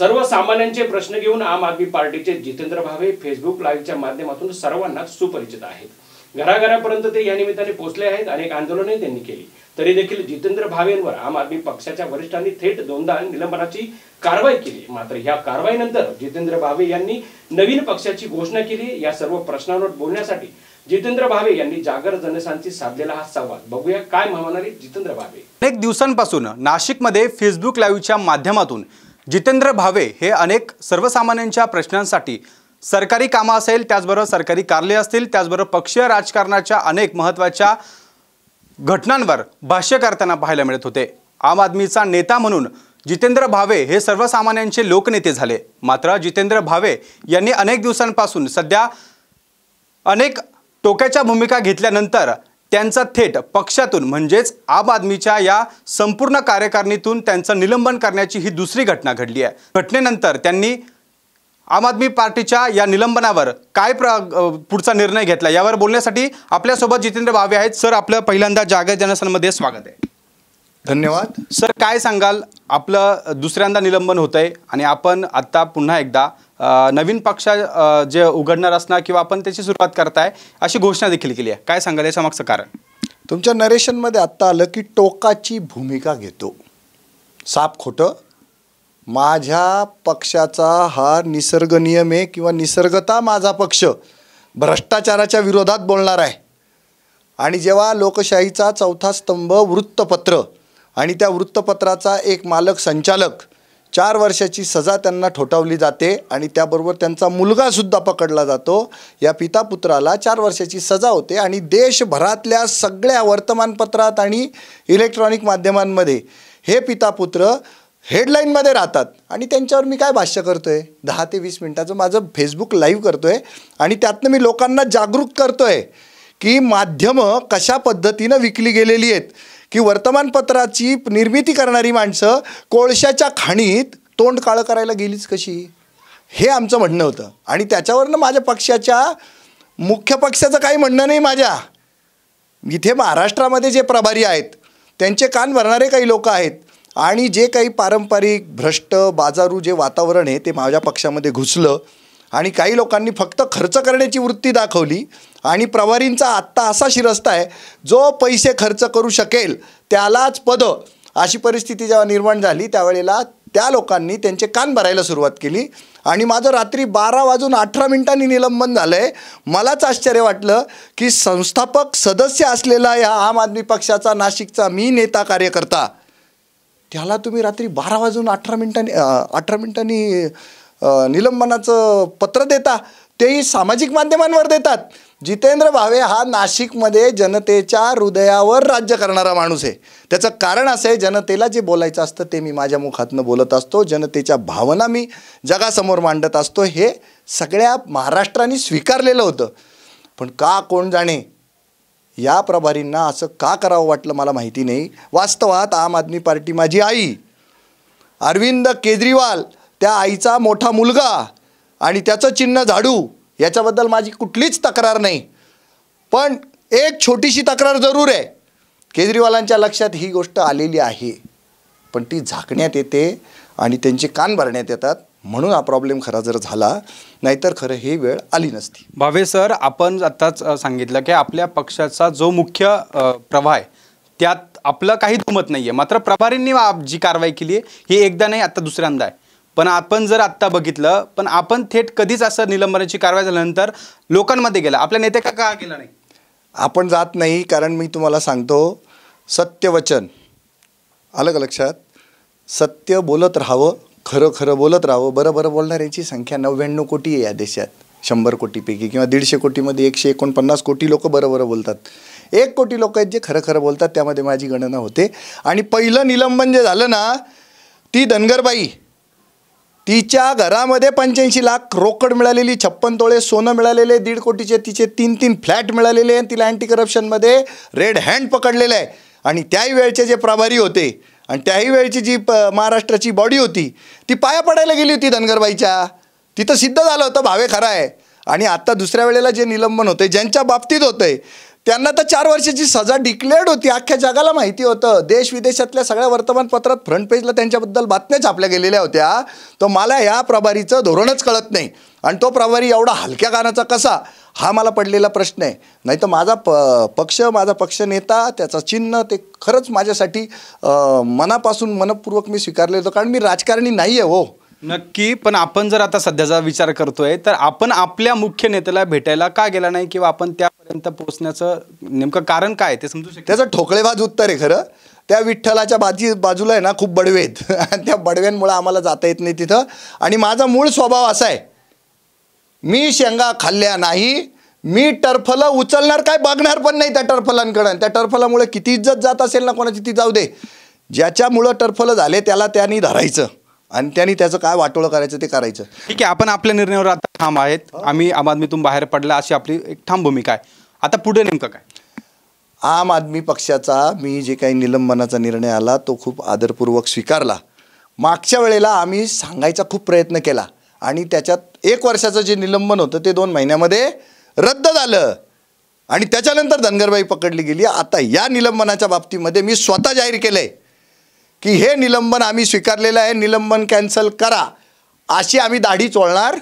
सर्वसामान्यांचे प्रश्न घेऊन आम आदमी पार्टीचे जितेंद्र भावे फेसबुक लाईव्हच्या माध्यमातून सर्वांना सुपरिचित आहेत घराघरापर्यंत ते या निमित्ताने पोहोचले आहेत अनेक आंदोलने त्यांनी केली तरी देखील जितेंद्र भावेंवर आम आदमी पक्षाच्या वरिष्ठांनी थेट दोनदा निलंबनाची कारवाई केली मात्र या कारवाईनंतर जितेंद्र भावे यांनी नवीन पक्षाची घोषणा केली या सर्व प्रश्नांवर बोलण्यासाठी जितेंद्र भावे यांनी जागर जनसांशी साधलेला हा संवाद बघूया काय म्हणणारे जितेंद्र भावे अनेक दिवसांपासून नाशिकमध्ये फेसबुक लाईव्हच्या माध्यमातून जितेंद्र भावे हे अनेक सर्वसामान्यांच्या प्रश्नांसाठी सरकारी कामं असेल त्याचबरोबर सरकारी कार्य असतील त्याचबरोबर पक्षीय राजकारणाच्या अनेक महत्त्वाच्या घटनांवर भाष्य करताना पाहायला मिळत होते आम आदमीचा नेता म्हणून जितेंद्र भावे हे सर्वसामान्यांचे लोकनेते झाले मात्र जितेंद्र भावे यांनी अनेक दिवसांपासून सध्या अनेक टोक्याच्या भूमिका घेतल्यानंतर त्यांचा थेट पक्षातून म्हणजेच आम आदमीच्या या संपूर्ण कार्यकारणीतून त्यांचं निलंबन करण्याची ही दुसरी घटना घडली आहे घटनेनंतर त्यांनी आम आदमी पार्टीच्या या निलंबनावर काय प्र पुढचा निर्णय घेतला यावर बोलण्यासाठी आपल्यासोबत जितेंद्र भावे आहेत सर आपलं पहिल्यांदा जागर जनसनमध्ये स्वागत आहे धन्यवाद सर काय सांगाल आपलं दुसऱ्यांदा निलंबन होत आहे आणि आपण आत्ता पुन्हा एकदा नवीन पक्ष जे उघडणार असणार किंवा आपण त्याची सुरुवात करताय अशी घोषणा देखील केली आहे काय सांगाल याच्या मागचं कारण तुमच्या नरेशनमध्ये आत्ता आलं की टोकाची भूमिका घेतो साप खोटं माझ्या पक्षाचा हा नियम आहे किंवा निसर्गता माझा पक्ष भ्रष्टाचाराच्या विरोधात बोलणार आहे आणि जेव्हा लोकशाहीचा चौथा स्तंभ वृत्तपत्र आणि त्या वृत्तपत्राचा एक मालक संचालक चार वर्षाची सजा त्यांना ठोठावली जाते आणि त्याबरोबर त्यांचा मुलगासुद्धा पकडला जातो या पिता पुत्राला चार वर्षाची सजा होते आणि देशभरातल्या सगळ्या वर्तमानपत्रात आणि इलेक्ट्रॉनिक माध्यमांमध्ये हे पिता पुत्र हेडलाईनमध्ये राहतात आणि त्यांच्यावर मी काय भाष्य करतो आहे दहा ते वीस मिनटाचं माझं फेसबुक लाईव्ह करतो आहे आणि त्यातनं मी लोकांना जागरूक करतो आहे की माध्यमं कशा पद्धतीनं विकली गेलेली आहेत की वर्तमानपत्राची निर्मिती करणारी माणसं कोळशाच्या खाणीत तोंड काळं करायला गेलीच कशी हे आमचं म्हणणं होतं आणि त्याच्यावरनं माझ्या पक्षाच्या मुख्य पक्षाचं काही म्हणणं नाही माझ्या इथे महाराष्ट्रामध्ये जे प्रभारी आहेत त्यांचे कान भरणारे काही लोक आहेत आणि जे काही पारंपरिक भ्रष्ट बाजारू जे वातावरण आहे ते माझ्या पक्षामध्ये घुसलं आणि काही लोकांनी फक्त खर्च करण्याची वृत्ती दाखवली आणि प्रभारींचा आत्ता असा शिरस्ता आहे जो पैसे खर्च करू शकेल त्यालाच पदं अशी परिस्थिती जेव्हा निर्माण झाली त्यावेळेला त्या लोकांनी त्यांचे कान भरायला सुरुवात केली आणि माझं रात्री बारा वाजून अठरा मिनिटांनी निलंबन झालं आहे मलाच आश्चर्य वाटलं की संस्थापक सदस्य असलेला या आम आदमी पक्षाचा नाशिकचा मी नेता कार्यकर्ता त्याला तुम्ही रात्री बारा वाजून अठरा मिनिटांनी अठरा मिनिटांनी निलंबनाचं पत्र देता तेही सामाजिक माध्यमांवर देतात जितेंद्र भावे हा नाशिकमध्ये जनतेच्या हृदयावर राज्य करणारा माणूस आहे त्याचं कारण असं आहे जनतेला जे बोलायचं असतं ते मी माझ्या मुखातनं बोलत असतो जनतेच्या भावना मी जगासमोर मांडत असतो हे सगळ्या महाराष्ट्राने स्वीकारलेलं होतं पण का कोण जाणे या प्रभारींना असं का करावं वाटलं मला माहिती नाही वास्तवात आम आदमी पार्टी माझी आई अरविंद केजरीवाल त्या आईचा मोठा मुलगा आणि त्याचं चिन्ह झाडू याच्याबद्दल माझी कुठलीच तक्रार नाही पण एक छोटीशी तक्रार जरूर आहे केजरीवालांच्या लक्षात ही गोष्ट आलेली आहे पण ती झाकण्यात येते आणि त्यांचे कान भरण्यात येतात म्हणून हा प्रॉब्लेम खरा जर झाला नाहीतर खरं ही वेळ आली नसती भावे सर आपण आत्ताच सांगितलं की आपल्या पक्षाचा जो मुख्य प्रवाह आहे त्यात आपलं काही दुमत नाही आहे मात्र प्रभारींनी जी कारवाई केली आहे ही एकदा नाही आत्ता दुसऱ्यांदा आहे पण आपण जर आत्ता बघितलं पण आपण थेट कधीच असं निलंबनाची कारवाई झाल्यानंतर लोकांमध्ये गेला आपल्या नेते का का गेला नाही आपण जात नाही कारण मी तुम्हाला सांगतो सत्यवचन आलं का लक्षात सत्य बोलत राहावं खरं खरं बोलत राहावं बरं बरं बोलणाऱ्यांची संख्या नव्याण्णव कोटी आहे या देशात शंभर कोटीपैकी किंवा दीडशे कोटीमध्ये एकशे एकोणपन्नास कोटी लोक बरं बरं बोलतात एक कोटी लोक आहेत जे खरं खरं बोलतात त्यामध्ये माझी गणना होते आणि पहिलं निलंबन जे म्हणजे झालं ना ती धनगरबाई तिच्या घरामध्ये पंच्याऐंशी लाख रोकड मिळालेली छप्पन तोळे सोनं मिळालेले दीड कोटीचे तिचे तीन तीन फ्लॅट मिळालेले आणि तिला अँटी करप्शनमध्ये रेड हँड पकडलेलं आहे आणि त्याही वेळचे जे प्रभारी होते आणि त्याही वेळची जी प महाराष्ट्राची बॉडी होती ती पाया पडायला गेली होती धनगरबाईच्या तिथं सिद्ध झालं होतं भावे खरा आहे आणि आत्ता दुसऱ्या वेळेला जे निलंबन होते ज्यांच्या बाबतीत होतं आहे त्यांना तर चार वर्षाची सजा डिक्लेअर्ड होती अख्ख्या जगाला माहिती होतं देश विदेशातल्या सगळ्या वर्तमानपत्रात फ्रंट पेजला त्यांच्याबद्दल बातम्या छापल्या गेलेल्या होत्या तर मला या प्रभारीचं धोरणच कळत नाही आणि तो प्रभारी एवढा हलक्या कानाचा कसा हा मला पडलेला प्रश्न आहे नाही तर माझा प पक्ष माझा पक्ष नेता त्याचा चिन्ह ते खरंच माझ्यासाठी मनापासून मनपूर्वक मी स्वीकारले होतो कारण मी राजकारणी नाही आहे हो नक्की पण आपण जर आता सध्याचा विचार करतोय तर आपण आपल्या मुख्य नेत्याला भेटायला का गेला नाही किंवा आपण त्यापर्यंत पोहोचण्याचं नेमकं कारण काय ते समजू शकतो त्याचं ठोकळेबाज उत्तर आहे खरं त्या विठ्ठलाच्या बाजी बाजूला आहे ना खूप बडवे आहेत आणि त्या बडव्यांमुळे आम्हाला जाता येत नाही तिथं आणि माझा मूळ स्वभाव असा आहे मी शेंगा खाल्ल्या नाही मी टर्फलं उचलणार काय बघणार पण नाही त्या टर्फलांकडं त्या टर्फलामुळे किती इज्जत जात असेल ना कोणाची ती जाऊ दे ज्याच्यामुळं टर्फलं झाले त्याला त्यांनी धरायचं आणि त्यांनी त्याचं काय वाटोळं करायचं ते करायचं ठीक आहे आपण आपल्या निर्णयावर आता ठाम आहेत हो. आम्ही आम आदमीतून बाहेर पडला अशी आपली एक ठाम भूमिका आहे आता पुढे नेमकं काय आम आदमी पक्षाचा मी जे काही निलंबनाचा निर्णय आला तो खूप आदरपूर्वक स्वीकारला मागच्या वेळेला आम्ही सांगायचा खूप प्रयत्न केला आणि त्याच्यात एक वर्षाचं जे निलंबन होतं ते दोन महिन्यामध्ये रद्द झालं आणि त्याच्यानंतर धनगरबाई पकडली गेली आता या निलंबनाच्या बाबतीमध्ये मी स्वतः जाहीर केलं आहे की हे निलंबन आम्ही स्वीकारलेलं आहे निलंबन कॅन्सल करा अशी आम्ही दाढी चोळणार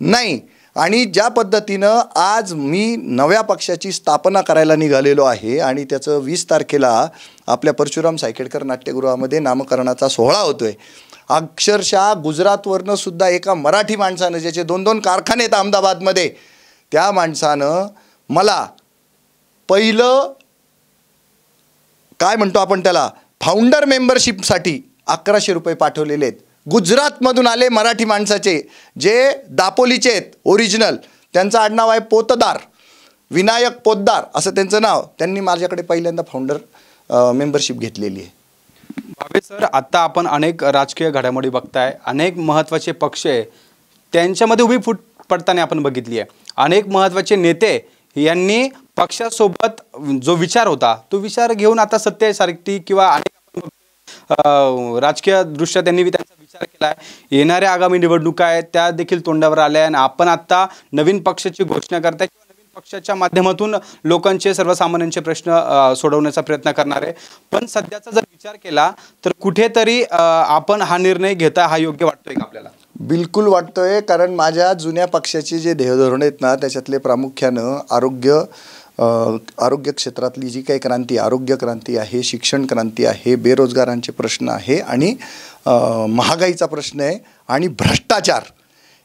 नाही आणि ज्या पद्धतीनं आज मी नव्या पक्षाची स्थापना करायला निघालेलो आहे आणि त्याचं वीस तारखेला आपल्या परशुराम सायखेडकर नाट्यगृहामध्ये नामकरणाचा सोहळा होतो आहे अक्षरशः गुजरातवरनं सुद्धा एका मराठी माणसानं ज्याचे दोन दोन कारखाने आहेत अहमदाबादमध्ये त्या माणसानं मला पहिलं काय म्हणतो आपण त्याला फाउंडर मेंबरशिपसाठी अकराशे रुपये पाठवलेले आहेत गुजरातमधून आले मराठी माणसाचे जे दापोलीचे आहेत ओरिजिनल त्यांचं आडनाव आहे पोतदार विनायक पोतदार असं त्यांचं नाव त्यांनी माझ्याकडे पहिल्यांदा फाउंडर मेंबरशिप घेतलेली आहे भावे सर आत्ता आपण अनेक राजकीय घडामोडी बघताय अनेक महत्त्वाचे पक्ष आहे त्यांच्यामध्ये उभी फूट पडताना आपण बघितली आहे अनेक महत्त्वाचे नेते यांनी पक्षासोबत जो विचार होता तो विचार घेऊन आता सारखी किंवा अनेक राजकीय दृष्ट्या त्यांनी त्यांचा विचार केला आहे येणाऱ्या आगामी निवडणुका आहेत त्या देखील तोंडावर आल्या आणि आपण आता नवीन पक्षाची घोषणा करताय किंवा नवीन पक्षाच्या माध्यमातून लोकांचे सर्वसामान्यांचे प्रश्न सोडवण्याचा प्रयत्न करणार आहे पण सध्याचा जर विचार केला तर कुठेतरी आपण हा निर्णय घेता हा योग्य वाटतोय का आपल्याला बिलकुल वाटतोय कारण माझ्या जुन्या पक्षाचे जे ध्येयधोरण आहेत ना त्याच्यातले प्रामुख्यानं आरोग्य आरोग्य क्षेत्रातली जी काही क्रांती आरोग्य क्रांती आहे शिक्षण क्रांती आहे बेरोजगारांचे प्रश्न आहे आणि महागाईचा प्रश्न आहे आणि भ्रष्टाचार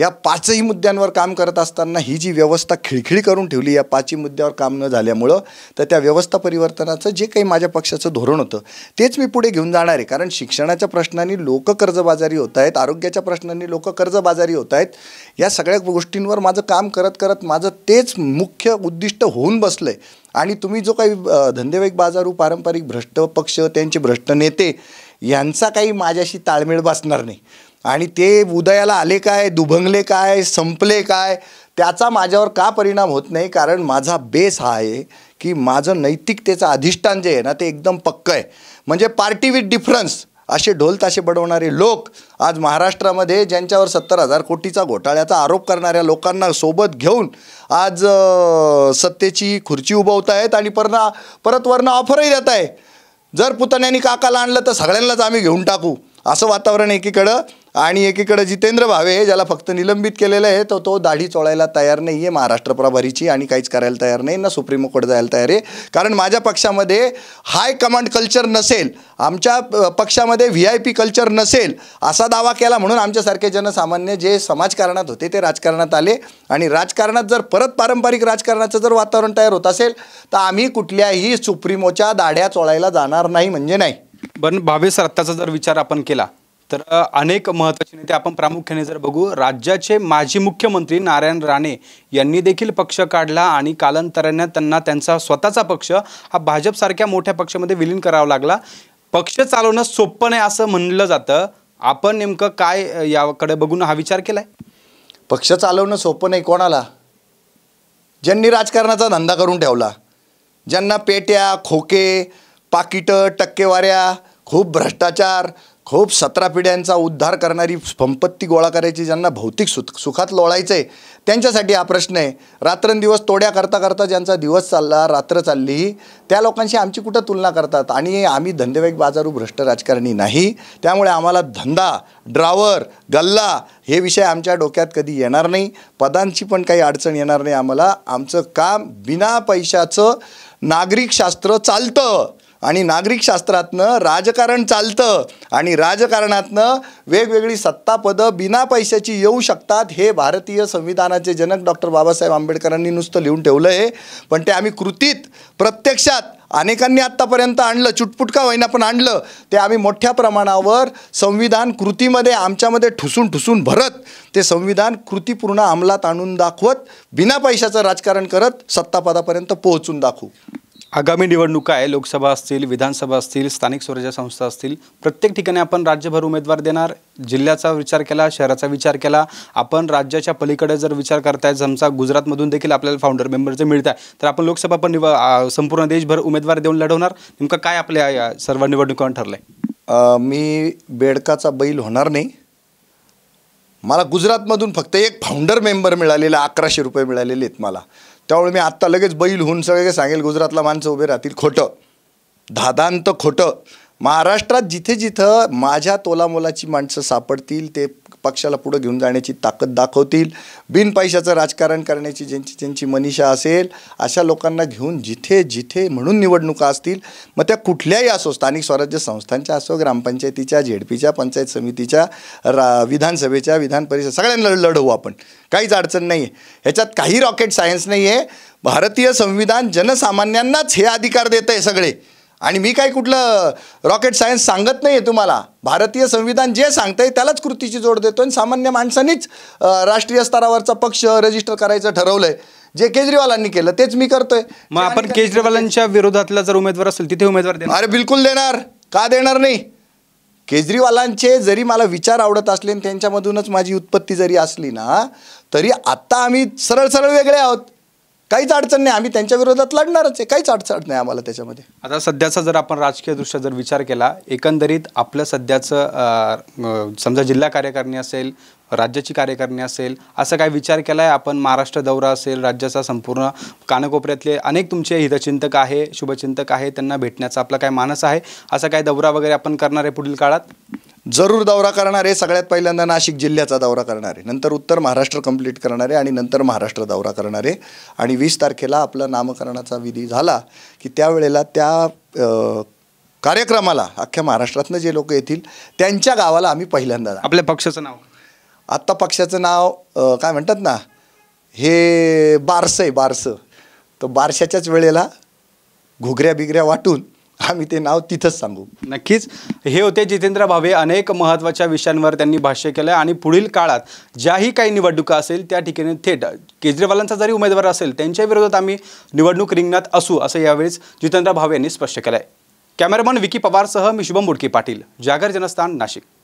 या पाचही मुद्द्यांवर काम करत असताना ही जी व्यवस्था खिळखिळी करून ठेवली या पाचही मुद्द्यावर काम न झाल्यामुळं तर त्या व्यवस्था परिवर्तनाचं जे काही माझ्या पक्षाचं धोरण होतं तेच मी पुढे घेऊन जाणार आहे कारण शिक्षणाच्या प्रश्नांनी लोक कर्जबाजारी होत आहेत आरोग्याच्या प्रश्नांनी लोक कर्जबाजारी होत आहेत या सगळ्या गोष्टींवर माझं काम करत करत माझं तेच मुख्य उद्दिष्ट होऊन बसलं आहे आणि तुम्ही जो काही धंदेवाईक बाजारू पारंपरिक भ्रष्ट पक्ष त्यांचे भ्रष्ट नेते यांचा काही माझ्याशी ताळमेळ बसणार नाही आणि ते उदयाला आले काय दुभंगले काय संपले काय त्याचा माझ्यावर का परिणाम होत नाही कारण माझा बेस हा आहे की माझं नैतिकतेचं अधिष्ठान जे आहे ना ते एकदम पक्क आहे म्हणजे पार्टी विथ डिफरन्स असे ढोल ताशे बडवणारे लोक आज महाराष्ट्रामध्ये ज्यांच्यावर सत्तर हजार कोटीचा घोटाळ्याचा आरोप करणाऱ्या लोकांना सोबत घेऊन आज सत्तेची खुर्ची उभवत आहेत आणि परना परत वरनं ऑफरही देत आहे जर पुतण्यानी काकाला आणलं तर सगळ्यांनाच आम्ही घेऊन टाकू असं वातावरण एकीकडं आणि एकीकडे जितेंद्र भावे ज्याला फक्त निलंबित केलेलं आहे तर तो दाढी चोळायला तयार नाही आहे महाराष्ट्र प्रभारीची आणि काहीच करायला तयार नाही ना सुप्रीम कोर्ट जायला तयार आहे कारण माझ्या पक्षामध्ये हाय कमांड कल्चर नसेल आमच्या पक्षामध्ये व्ही आय पी कल्चर नसेल असा दावा केला म्हणून आमच्यासारखे जनसामान्य जे समाजकारणात होते ते राजकारणात आले आणि राजकारणात जर परत पारंपरिक राजकारणाचं जर वातावरण तयार होत असेल तर आम्ही कुठल्याही सुप्रीमोच्या दाढ्या चोळायला जाणार नाही म्हणजे नाही पण भावे सर जर विचार आपण केला तर अनेक महत्त्वाचे नेते आपण प्रामुख्याने जर बघू राज्याचे माजी मुख्यमंत्री नारायण राणे यांनी देखील पक्ष काढला आणि कालांतराने त्यांना त्यांचा स्वतःचा पक्ष हा भाजपसारख्या मोठ्या पक्षामध्ये विलीन करावा लागला पक्ष चालवणं सोपं नाही असं म्हणलं जातं आपण नेमकं काय याकडे बघून हा विचार केला पक्ष चालवणं सोपं नाही कोणाला ज्यांनी राजकारणाचा धंदा करून ठेवला ज्यांना पेट्या खोके पाकिटं टक्केवाऱ्या खूप भ्रष्टाचार खूप सतरा पिढ्यांचा उद्धार करणारी संपत्ती गोळा करायची ज्यांना भौतिक सुख सुखात लोळायचं आहे त्यांच्यासाठी हा प्रश्न आहे रात्रंदिवस तोड्या करता करता ज्यांचा दिवस चालला रात्र चालली त्या लोकांशी आमची कुठं तुलना करतात आणि आम्ही धंदेवाईक बाजारू भ्रष्ट राजकारणी नाही त्यामुळे आम्हाला धंदा ड्रावर गल्ला हे विषय आमच्या डोक्यात कधी येणार नाही पदांची पण काही अडचण येणार नाही आम्हाला आमचं काम बिना पैशाचं नागरिकशास्त्र चालतं आणि शास्त्रातनं राजकारण चालतं आणि राजकारणातनं वेगवेगळी सत्तापदं बिना पैशाची येऊ शकतात हे भारतीय संविधानाचे जनक डॉक्टर बाबासाहेब आंबेडकरांनी नुसतं लिहून ठेवलं आहे पण ते आम्ही कृतीत प्रत्यक्षात अनेकांनी आत्तापर्यंत आणलं चुटपुटका होईना पण आणलं ते आम्ही मोठ्या प्रमाणावर संविधान कृतीमध्ये आमच्यामध्ये ठुसून ठुसून भरत ते संविधान कृतीपूर्ण अंमलात आणून दाखवत बिना पैशाचं राजकारण करत सत्तापदापर्यंत पोहोचून दाखवू आगामी निवडणुका आहे लोकसभा असतील विधानसभा असतील स्थानिक स्वराज्य संस्था असतील प्रत्येक ठिकाणी आपण राज्यभर उमेदवार देणार जिल्ह्याचा विचार केला शहराचा विचार केला आपण राज्याच्या पलीकडे जर विचार करताय जमचा गुजरातमधून देखील आपल्याला फाउंडर मेंबर जे मिळत आहे तर आपण लोकसभा पण निव संपूर्ण देशभर उमेदवार देऊन लढवणार नेमकं काय आपल्या या सर्व निवडणुकांवर ठरलं आहे मी बेडकाचा बैल होणार नाही मला गुजरातमधून फक्त एक फाउंडर मेंबर मिळालेला अकराशे रुपये मिळालेले आहेत मला त्यामुळे मी आत्ता लगेच बैल होऊन सगळे सांगेल गुजरातला माणसं उभे राहतील खोटं धादांत खोटं महाराष्ट्रात जिथे जिथं माझ्या मोलाची माणसं सापडतील ते पक्षाला पुढं घेऊन जाण्याची ताकद दाखवतील बिनपैशाचं राजकारण करण्याची ज्यांची ज्यांची मनीषा असेल अशा लोकांना घेऊन जिथे जिथे म्हणून निवडणुका असतील मग त्या कुठल्याही असो स्थानिक स्वराज्य संस्थांच्या असो ग्रामपंचायतीच्या झेडपीच्या पंचायत समितीच्या रा विधानसभेच्या विधान परिषद सगळ्यांना लढवू आपण काहीच अडचण नाही आहे ह्याच्यात काही रॉकेट सायन्स नाही आहे भारतीय संविधान जनसामान्यांनाच हे अधिकार देत आहे सगळे आणि मी काय कुठलं रॉकेट सायन्स सांगत नाही आहे तुम्हाला भारतीय संविधान जे सांगतं आहे त्यालाच कृतीची जोड देतो आणि सामान्य माणसांनीच राष्ट्रीय स्तरावरचा पक्ष रजिस्टर करायचं ठरवलंय जे केजरीवालांनी केलं तेच मी करतोय मग आपण केजरीवालांच्या विरोधातला जर उमेदवार असेल तिथे उमेदवार देणार अरे बिलकुल देणार का देणार नाही केजरीवालांचे जरी मला विचार आवडत असले त्यांच्यामधूनच माझी उत्पत्ती जरी असली ना तरी आत्ता आम्ही सरळ सरळ वेगळे आहोत काहीच अडचण नाही आम्ही त्यांच्या विरोधात लढणारच आहे काहीच अडचण नाही आम्हाला त्याच्यामध्ये आता सध्याचा जर आपण राजकीय दृष्ट्या जर विचार केला एकंदरीत आपलं सध्याचं समजा जिल्हा कार्यकारिणी असेल राज्याची कार्यकारिणी असेल असं काय विचार केला आहे आपण महाराष्ट्र दौरा असेल राज्याचा संपूर्ण कानकोपऱ्यातले अनेक तुमचे हितचिंतक आहे शुभचिंतक आहे त्यांना भेटण्याचा आपला काय मानस आहे असा काय दौरा वगैरे आपण करणार आहे पुढील काळात जरूर दौरा करणार आहे सगळ्यात पहिल्यांदा नाशिक जिल्ह्याचा दौरा करणार आहे नंतर उत्तर महाराष्ट्र कंप्लीट करणार आणि नंतर महाराष्ट्र दौरा करणार आहे आणि वीस तारखेला आपला नामकरणाचा विधी झाला की त्यावेळेला त्या कार्यक्रमाला अख्ख्या महाराष्ट्रातनं जे लोक येतील त्यांच्या गावाला आम्ही पहिल्यांदा आपल्या पक्षाचं नाव आत्ता पक्षाचं नाव काय म्हणतात ना हे बारसं आहे बारसं तर बारशाच्याच वेळेला घुगऱ्या बिगऱ्या वाटून आम्ही ते नाव तिथंच सांगू नक्कीच हे होते जितेंद्र भावे अनेक महत्त्वाच्या विषयांवर त्यांनी भाष्य केलं आणि पुढील काळात ज्याही काही निवडणुका असेल त्या ठिकाणी थेट केजरीवालांचा जरी उमेदवार असेल त्यांच्या विरोधात आम्ही निवडणूक रिंगणात असू असं यावेळेस जितेंद्र भावे यांनी स्पष्ट केलं आहे कॅमेरामन विकी पवारसह मी शुभम बुडकी पाटील जागर जनस्थान नाशिक